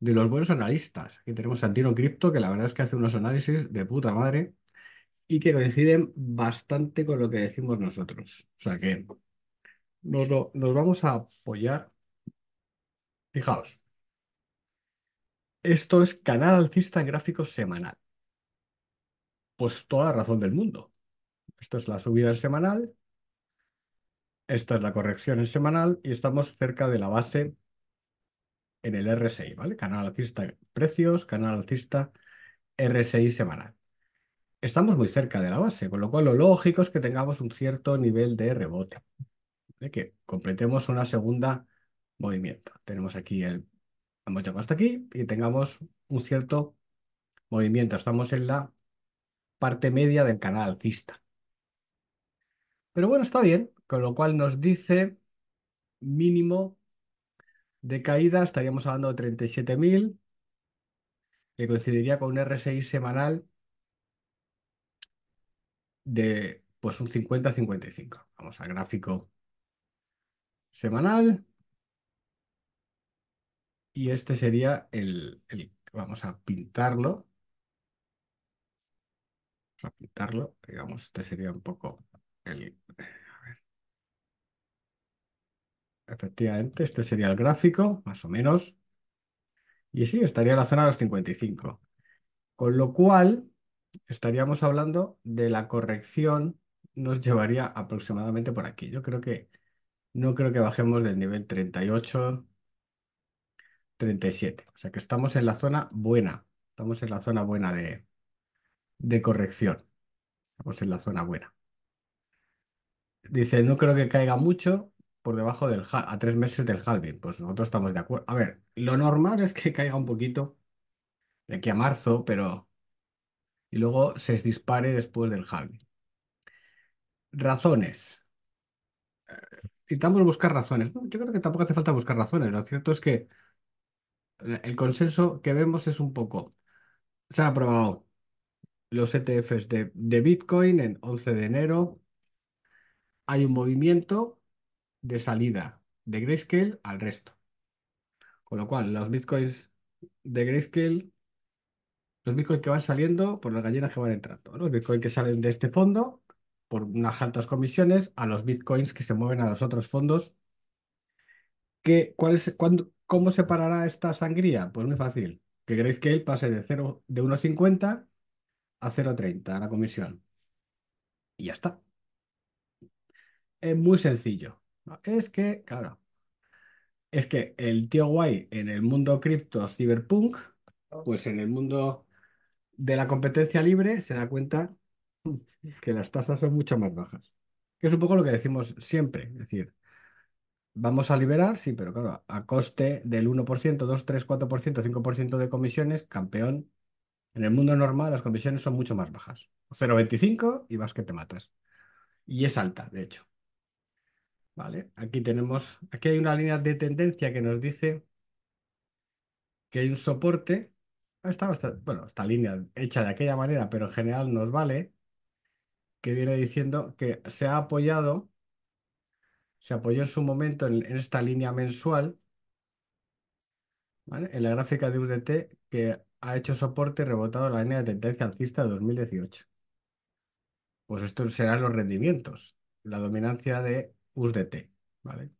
de los buenos analistas. Aquí tenemos a Antino Crypto, que la verdad es que hace unos análisis de puta madre y que coinciden bastante con lo que decimos nosotros. O sea que nos, vamos a apoyar. Fijaos. Esto es canal alcista en gráfico semanal. Pues toda la razón del mundo. Esto es la subida semanal. Esta es la corrección en semanal y estamos cerca de la base en el RSI, ¿vale? Canal alcista precios, canal alcista RSI semanal. Estamos muy cerca de la base, con lo cual lo lógico es que tengamos un cierto nivel de rebote, que completemos una segunda movimiento. Tenemos aquí el, hemos llegado hasta aquí y tengamos un cierto movimiento. Estamos en la parte media del canal alcista. Pero bueno, está bien, con lo cual nos dice mínimo de caída, estaríamos hablando de 37.000, que coincidiría con un RSI semanal de pues un 50-55. Vamos al gráfico semanal. Y este sería el, el vamos a pintarlo. Vamos a pintarlo, digamos, este sería un poco el, Efectivamente, este sería el gráfico, más o menos. Y sí, estaría en la zona de los 55. Con lo cual, estaríamos hablando de la corrección, nos llevaría aproximadamente por aquí. Yo creo que no creo que bajemos del nivel 38, 37. O sea que estamos en la zona buena. Estamos en la zona buena de, de corrección. Estamos en la zona buena. Dice, no creo que caiga mucho, por debajo del a tres meses del halving. Pues nosotros estamos de acuerdo. A ver, lo normal es que caiga un poquito de aquí a marzo, pero. Y luego se dispare después del halving. Razones. Eh, necesitamos buscar razones. yo creo que tampoco hace falta buscar razones. Lo cierto es que eh, el consenso que vemos es un poco. Se han aprobado los ETFs de, de Bitcoin en 11 de enero. Hay un movimiento de salida de Grayscale al resto. Con lo cual, los bitcoins de Grayscale, los bitcoins que van saliendo por las gallinas que van entrando, los bitcoins que salen de este fondo por unas altas comisiones a los bitcoins que se mueven a los otros fondos. ¿Cómo se parará esta sangría? Pues muy fácil. Que Grayscale pase de, de 1.50 a 0.30 a la comisión. Y ya está. Es muy sencillo es que, claro, es que el tío guay en el mundo cripto ciberpunk, pues en el mundo de la competencia libre se da cuenta que las tasas son mucho más bajas. Que es un poco lo que decimos siempre, es decir, vamos a liberar, sí, pero claro, a coste del 1%, 2, 3, 4%, 5% de comisiones, campeón. En el mundo normal las comisiones son mucho más bajas. 0,25 y vas que te matas. Y es alta, de hecho aquí tenemos, aquí hay una línea de tendencia que nos dice que hay un soporte. Ah, está bueno, esta línea hecha de aquella manera, pero en general nos vale, que viene diciendo que se ha apoyado, se apoyó en su momento en, esta línea mensual, en la gráfica de UDT que ha hecho soporte y rebotado la línea de tendencia alcista de 2018. Pues estos serán los rendimientos, la dominancia de USDT, ¿vale?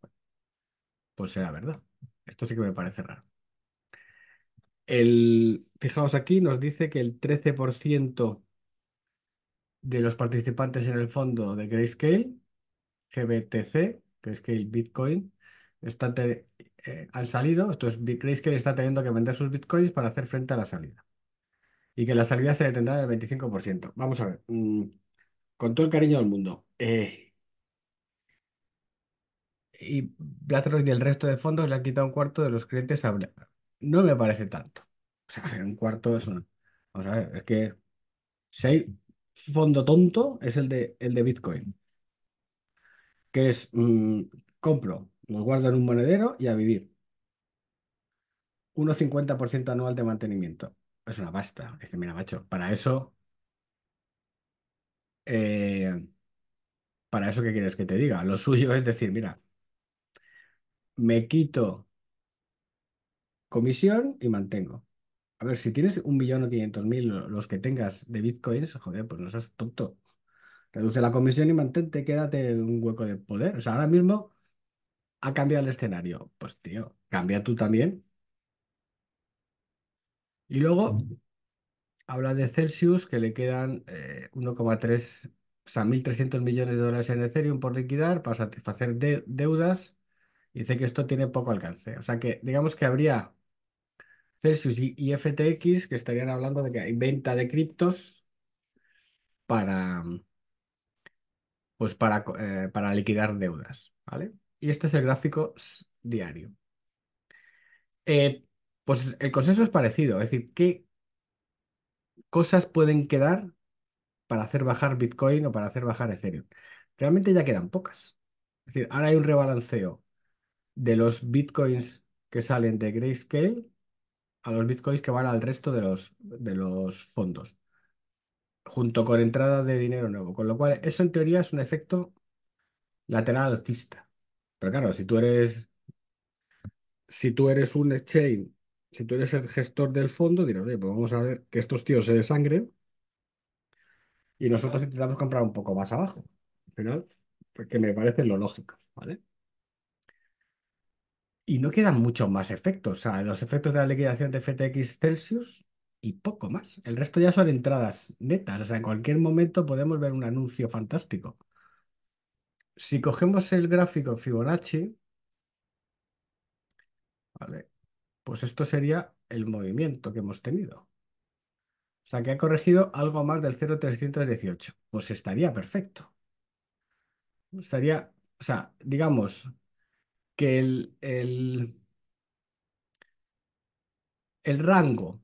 Pues será verdad. Esto sí que me parece raro. El, fijaos aquí, nos dice que el 13% de los participantes en el fondo de Grayscale, GBTC, Grayscale Bitcoin, eh, han salido, entonces Grayscale está teniendo que vender sus bitcoins para hacer frente a la salida. Y que la salida se detendrá del 25%. Vamos a ver, mm, con todo el cariño del mundo, eh, y BlackRock y el resto de fondos le han quitado un cuarto de los clientes No me parece tanto. O sea, un cuarto es un Vamos a ver, es que si hay fondo tonto, es el de, el de Bitcoin. Que es, mm, compro, lo guardo en un monedero y a vivir. 1,50% anual de mantenimiento. Es una pasta. Este, mira, macho, para eso. Eh, para eso, ¿qué quieres que te diga? Lo suyo es decir, mira, me quito comisión y mantengo. A ver, si tienes un millón o quinientos mil los que tengas de bitcoins, joder, pues no seas tonto. Reduce la comisión y mantente, quédate en un hueco de poder. O sea, ahora mismo ha cambiado el escenario. Pues tío, cambia tú también. Y luego habla de Celsius, que le quedan 1,3, eh, o sea, 1.300 millones de dólares en Ethereum por liquidar para satisfacer deudas Dice que esto tiene poco alcance. O sea que digamos que habría Celsius y, FTX que estarían hablando de que hay venta de criptos para, pues para, eh, para liquidar deudas. ¿vale? Y este es el gráfico diario. Eh, pues el consenso es parecido, es decir, ¿qué cosas pueden quedar para hacer bajar Bitcoin o para hacer bajar Ethereum? Realmente ya quedan pocas. Es decir, ahora hay un rebalanceo de los bitcoins que salen de Grayscale a los bitcoins que van al resto de los, de los fondos, junto con entrada de dinero nuevo. Con lo cual, eso en teoría es un efecto lateral alcista. Pero claro, si tú eres, si tú eres un exchange, si tú eres el gestor del fondo, dirás, oye, pues vamos a ver que estos tíos se desangren y nosotros intentamos comprar un poco más abajo. Al final, porque pues, me parece lo lógico, ¿vale? Y no quedan muchos más efectos. O sea, los efectos de la liquidación de FTX Celsius y poco más. El resto ya son entradas netas. O sea, en cualquier momento podemos ver un anuncio fantástico. Si cogemos el gráfico Fibonacci, vale, pues esto sería el movimiento que hemos tenido. O sea, que ha corregido algo más del 0,318. Pues estaría perfecto. Estaría, o sea, digamos, que el, el, rango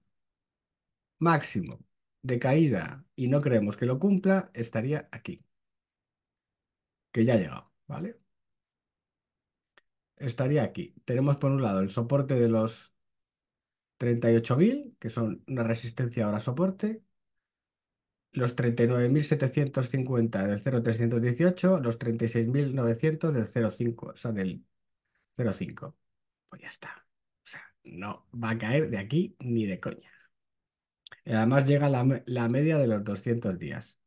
máximo de caída y no creemos que lo cumpla, estaría aquí, que ya ha llegado, ¿vale? Estaría aquí. Tenemos por un lado el soporte de los 38.000, que son una resistencia ahora soporte, los 39.750 del 0.318, los 36.900 del 0.5, o sea, del 5, Pues ya está. O sea, no va a caer de aquí ni de coña. Eh, además llega la, la media de los 200 días.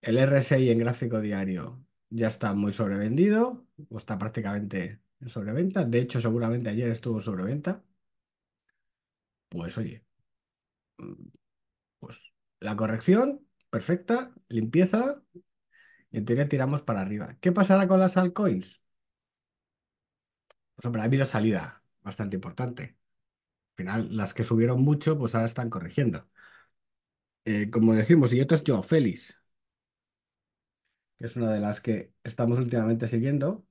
El RSI en gráfico diario ya está muy sobrevendido o está prácticamente en sobreventa. De hecho, seguramente ayer estuvo sobreventa. Pues oye, mm, pues la corrección, perfecta, limpieza, y en teoría tiramos para arriba. ¿Qué pasará con las altcoins? Pues, hombre, ha habido salida bastante importante. Al final, las que subieron mucho, pues ahora están corrigiendo. Eh, como decimos, y esto es Joao Félix, que es una de las que estamos últimamente siguiendo.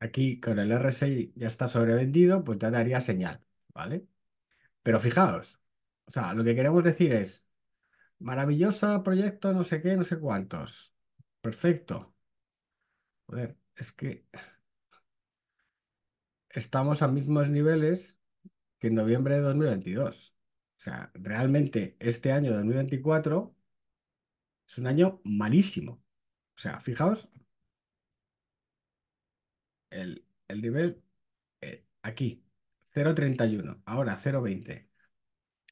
Aquí con el R6 ya está sobrevendido, pues ya daría señal, ¿vale? Pero fijaos, o sea, lo que queremos decir es, maravilloso proyecto, no sé qué, no sé cuántos. Perfecto. Joder, es que estamos a mismos niveles que en noviembre de 2022. O sea, realmente este año 2024 es un año malísimo. O sea, fijaos el, nivel eh, aquí, 0,31, ahora 0,20.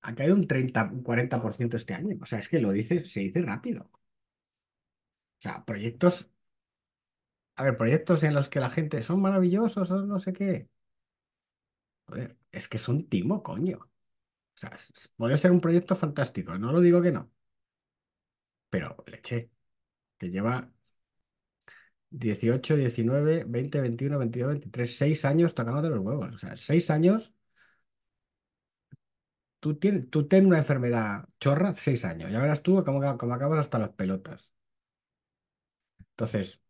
Ha caído un 30, un 40% este año. O sea, es que lo dice, se dice rápido. O sea, proyectos a ver, proyectos en los que la gente son maravillosos, son no sé qué. Joder, es que es un timo, coño. O sea, puede ser un proyecto fantástico, no lo digo que no, pero leche, que lleva 18, 19, 20, 21, 22, 23, 6 años tocando de los huevos. O sea, 6 años, tú tienes, ten una enfermedad chorra, 6 años. Ya verás tú cómo, cómo acabas hasta las pelotas. Entonces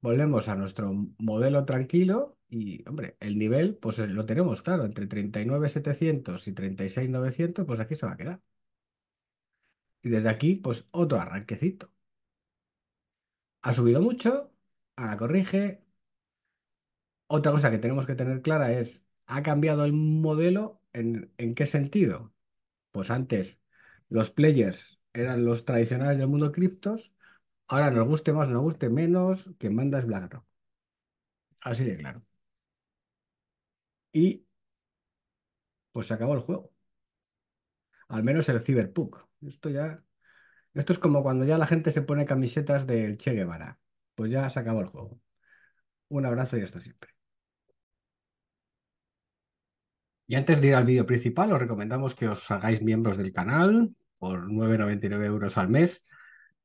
volvemos a nuestro modelo tranquilo y, hombre, el nivel, pues eh, lo tenemos claro, entre 39,700 y 36,900, pues aquí se va a quedar. Y desde aquí, pues otro arranquecito. Ha subido mucho, ahora corrige. Otra cosa que tenemos que tener clara es, ¿ha cambiado el modelo en, en qué sentido? Pues antes los players eran los tradicionales del mundo criptos Ahora nos guste más, nos guste menos, que manda es BlackRock. Así de claro. Y pues se acabó el juego. Al menos el Cyberpunk. Esto ya. Esto es como cuando ya la gente se pone camisetas del Che Guevara. Pues ya se acabó el juego. Un abrazo y hasta siempre. Y antes de ir al vídeo principal, os recomendamos que os hagáis miembros del canal por 9,99 euros al mes